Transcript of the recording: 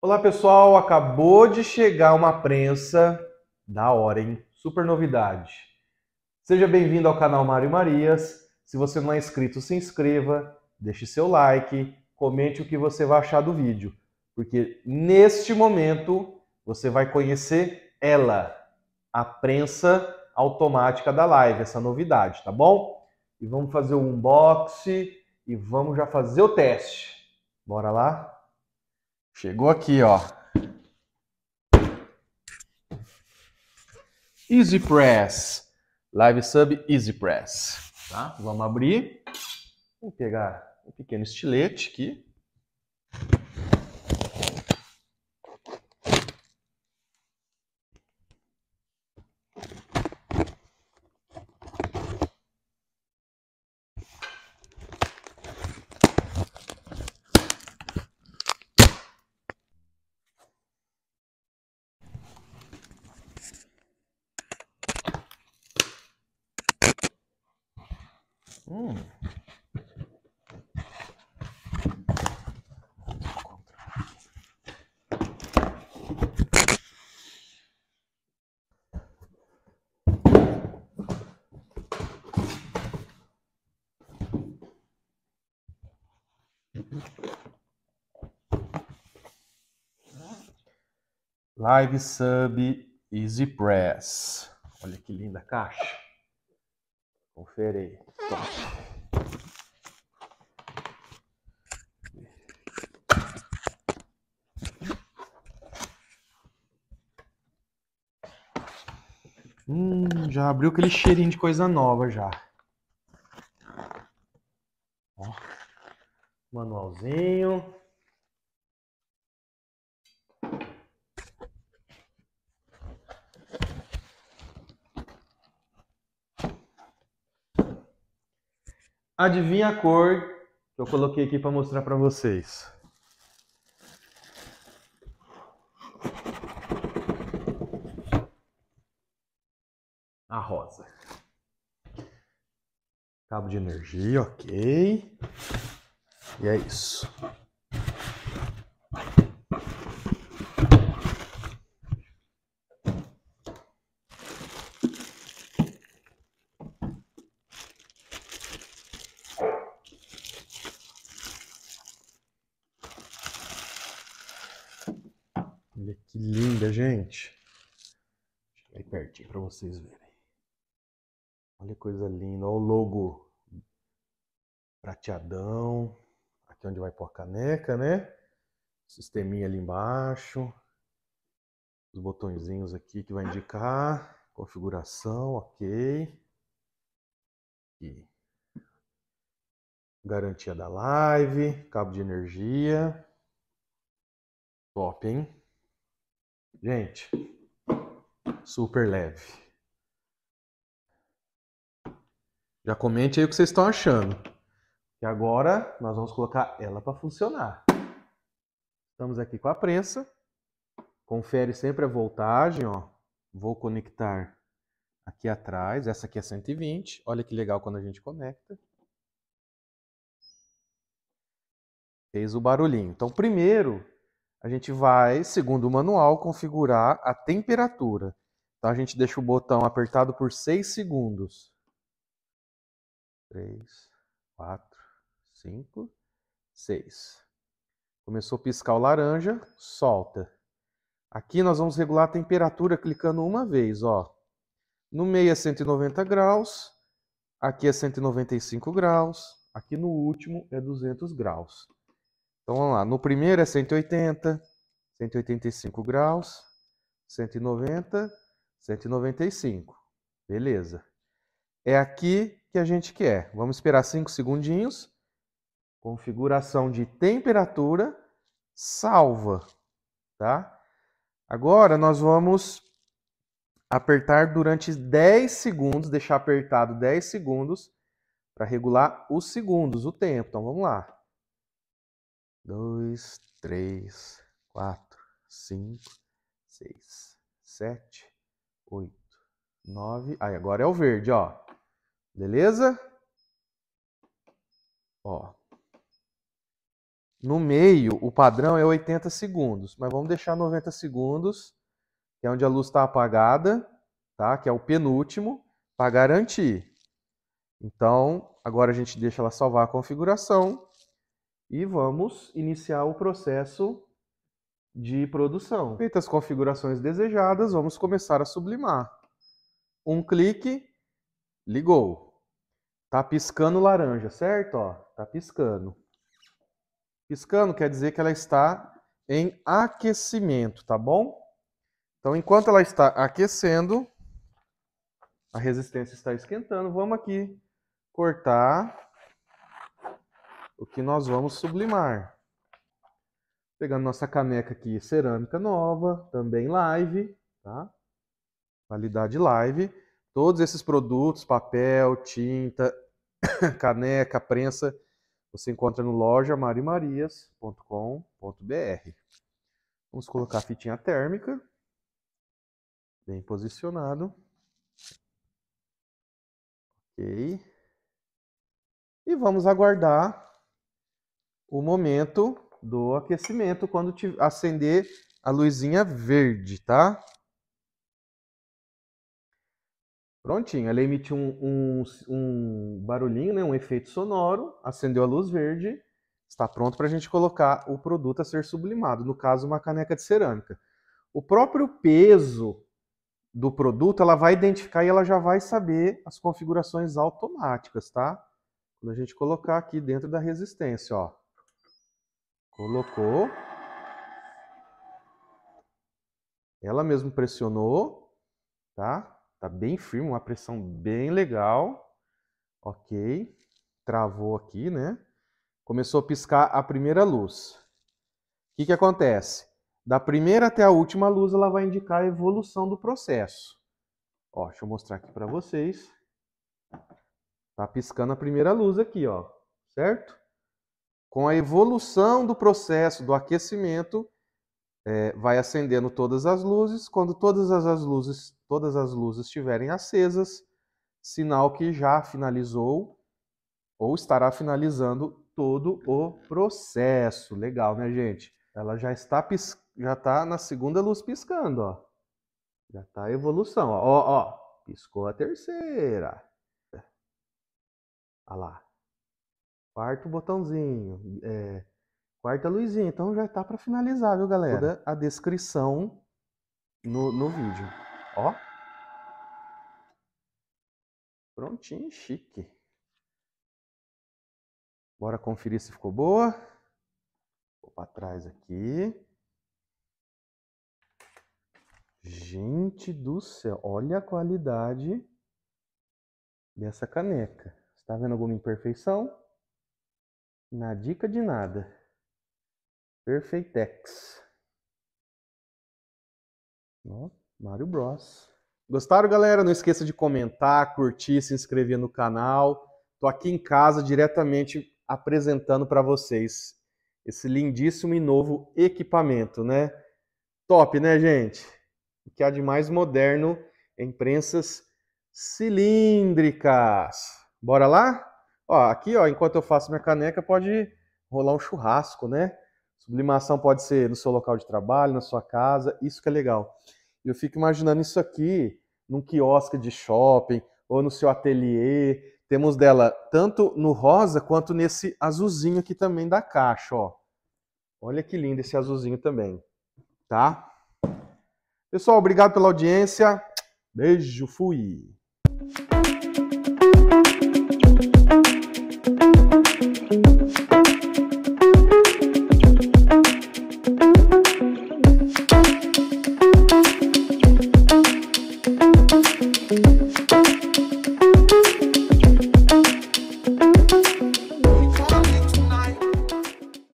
Olá pessoal, acabou de chegar uma prensa da hora, hein? Super novidade. Seja bem-vindo ao canal Mário Marias. Se você não é inscrito, se inscreva, deixe seu like, comente o que você vai achar do vídeo, porque neste momento você vai conhecer ela, a prensa automática da live, essa novidade, tá bom? E vamos fazer o unboxing e vamos já fazer o teste. Bora lá? Chegou aqui, ó. Easy Press. Live Sub Easy Press. Tá? Vamos abrir. Vou pegar um pequeno estilete aqui. Live Sub Easy Press. Olha que linda caixa. Confere aí. Top. Hum, já abriu aquele cheirinho de coisa nova já. Ó, manualzinho. Adivinha a cor que eu coloquei aqui para mostrar para vocês. A rosa. Cabo de energia, ok. E é isso. Olha que linda, gente. Deixa eu ir pertinho para vocês verem. Olha que coisa linda. Olha o logo prateadão. Aqui é onde vai pôr a caneca, né? Sisteminha ali embaixo. Os botõezinhos aqui que vai indicar. Configuração, ok. Garantia da live, cabo de energia. Top, hein? Gente, super leve. Já comente aí o que vocês estão achando. E agora nós vamos colocar ela para funcionar. Estamos aqui com a prensa. Confere sempre a voltagem, ó. Vou conectar aqui atrás. Essa aqui é 120. Olha que legal quando a gente conecta. Fez o barulhinho. Então, primeiro, a gente vai, segundo o manual, configurar a temperatura. Então a gente deixa o botão apertado por 6 segundos. 3, 4, 5, 6. Começou a piscar o laranja, solta. Aqui nós vamos regular a temperatura clicando uma vez, ó. No meio é 190 graus, aqui é 195 graus, aqui no último é 200 graus. Então vamos lá. No primeiro é 180, 185 graus, 190, 195. Beleza. É aqui que a gente quer. Vamos esperar 5 segundinhos. Configuração de temperatura, salva, tá? Agora nós vamos apertar durante 10 segundos, deixar apertado 10 segundos para regular os segundos, o tempo. Então vamos lá dois, três, quatro, cinco, seis, sete, oito, nove. Aí agora é o verde, ó. Beleza? Ó. No meio, o padrão é 80 segundos, mas vamos deixar 90 segundos, que é onde a luz está apagada, tá? Que é o penúltimo, para garantir. Então, agora a gente deixa ela salvar a configuração e vamos iniciar o processo de produção. Feitas as configurações desejadas, vamos começar a sublimar. Um clique, ligou. Tá piscando laranja, certo? Ó, tá piscando. Piscando quer dizer que ela está em aquecimento, tá bom? Então, enquanto ela está aquecendo, a resistência está esquentando, vamos aqui cortar o que nós vamos sublimar. Pegando nossa caneca aqui, cerâmica nova, também live, tá? Qualidade live. Todos esses produtos, papel, tinta, caneca, prensa, você encontra no loja marimarias.com.br. Vamos colocar a fitinha térmica, bem posicionado. Ok. E vamos aguardar o momento do aquecimento quando acender a luzinha verde, tá? Prontinho, ela emite um, um, um barulhinho, né? um efeito sonoro, acendeu a luz verde, está pronto para a gente colocar o produto a ser sublimado, no caso uma caneca de cerâmica. O próprio peso do produto, ela vai identificar e ela já vai saber as configurações automáticas, tá? Quando a gente colocar aqui dentro da resistência, ó. Colocou. Ela mesmo pressionou, tá? Tá bem firme, uma pressão bem legal. Ok. Travou aqui, né? Começou a piscar a primeira luz. O que, que acontece? Da primeira até a última luz, ela vai indicar a evolução do processo. Ó, deixa eu mostrar aqui para vocês. Tá piscando a primeira luz aqui, ó. Certo? com a evolução do processo do aquecimento, é, vai acendendo todas as luzes. Quando todas as luzes, todas as luzes estiverem acesas, sinal que já finalizou ou estará finalizando todo o processo. Legal, né, gente? Ela já está pis... já está na segunda luz piscando, ó. Já está a evolução, ó. ó, ó. Piscou a terceira. Olha lá. Quarto botãozinho. É, quarta luzinha. Então já está para finalizar, viu, galera? Toda a descrição no, no vídeo. Ó. Prontinho, chique. Bora conferir se ficou boa. Vou para trás aqui. Gente do céu, olha a qualidade dessa caneca. Está vendo alguma imperfeição? Na dica de nada. Perfeitex. Ó, Mario Bros. Gostaram, galera? Não esqueça de comentar, curtir, se inscrever no canal. Tô aqui em casa diretamente apresentando para vocês esse lindíssimo e novo equipamento, né? Top, né, gente? O que há de mais moderno em prensas cilíndricas. Bora lá? Ó, aqui, ó, enquanto eu faço minha caneca, pode rolar um churrasco, né? Sublimação pode ser no seu local de trabalho, na sua casa, isso que é legal. Eu fico imaginando isso aqui num quiosque de shopping ou no seu ateliê. Temos dela tanto no rosa quanto nesse azulzinho aqui também da caixa, ó. Olha que lindo esse azulzinho também, tá? Pessoal, obrigado pela audiência. Beijo, fui.